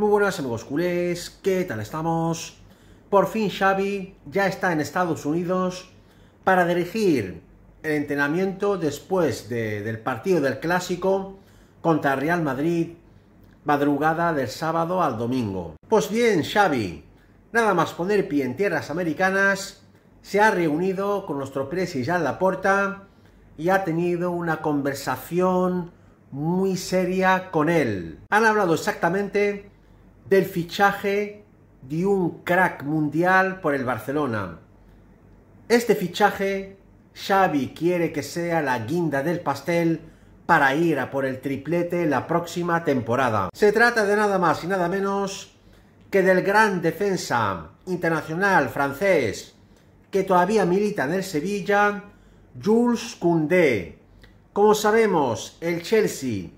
Muy buenas amigos culés, ¿qué tal estamos? Por fin Xavi ya está en Estados Unidos para dirigir el entrenamiento después del partido del Clásico contra Real Madrid, madrugada del sábado al domingo. Pues bien, Xavi, nada más poner pie en tierras americanas, se ha reunido con nuestro presi la puerta y ha tenido una conversación muy seria con él. Han hablado exactamente del fichaje de un crack mundial por el Barcelona. Este fichaje, Xavi quiere que sea la guinda del pastel para ir a por el triplete la próxima temporada. Se trata de nada más y nada menos que del gran defensa internacional francés que todavía milita en el Sevilla, Jules Koundé. Como sabemos, el Chelsea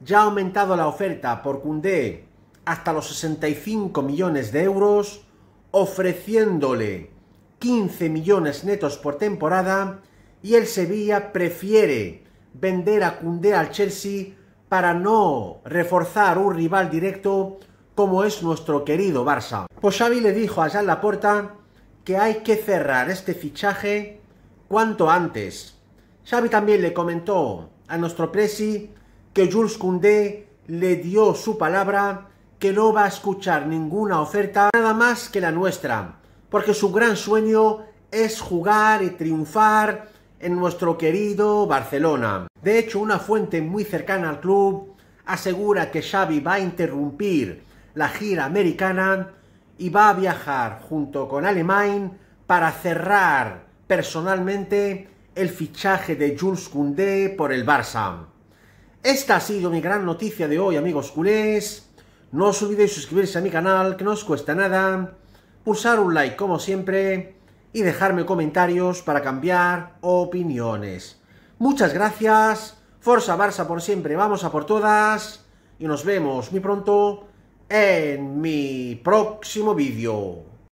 ya ha aumentado la oferta por Koundé hasta los 65 millones de euros, ofreciéndole 15 millones netos por temporada y el Sevilla prefiere vender a Cundé al Chelsea para no reforzar un rival directo como es nuestro querido Barça. Pues Xavi le dijo a Jean Laporta que hay que cerrar este fichaje cuanto antes. Xavi también le comentó a nuestro presi que Jules Koundé le dio su palabra que no va a escuchar ninguna oferta nada más que la nuestra, porque su gran sueño es jugar y triunfar en nuestro querido Barcelona. De hecho, una fuente muy cercana al club asegura que Xavi va a interrumpir la gira americana y va a viajar junto con Alemán para cerrar personalmente el fichaje de Jules Koundé por el Barça. Esta ha sido mi gran noticia de hoy, amigos culés. No os olvidéis suscribirse a mi canal, que no os cuesta nada, pulsar un like como siempre y dejarme comentarios para cambiar opiniones. Muchas gracias, Forza Barça por siempre, vamos a por todas y nos vemos muy pronto en mi próximo vídeo.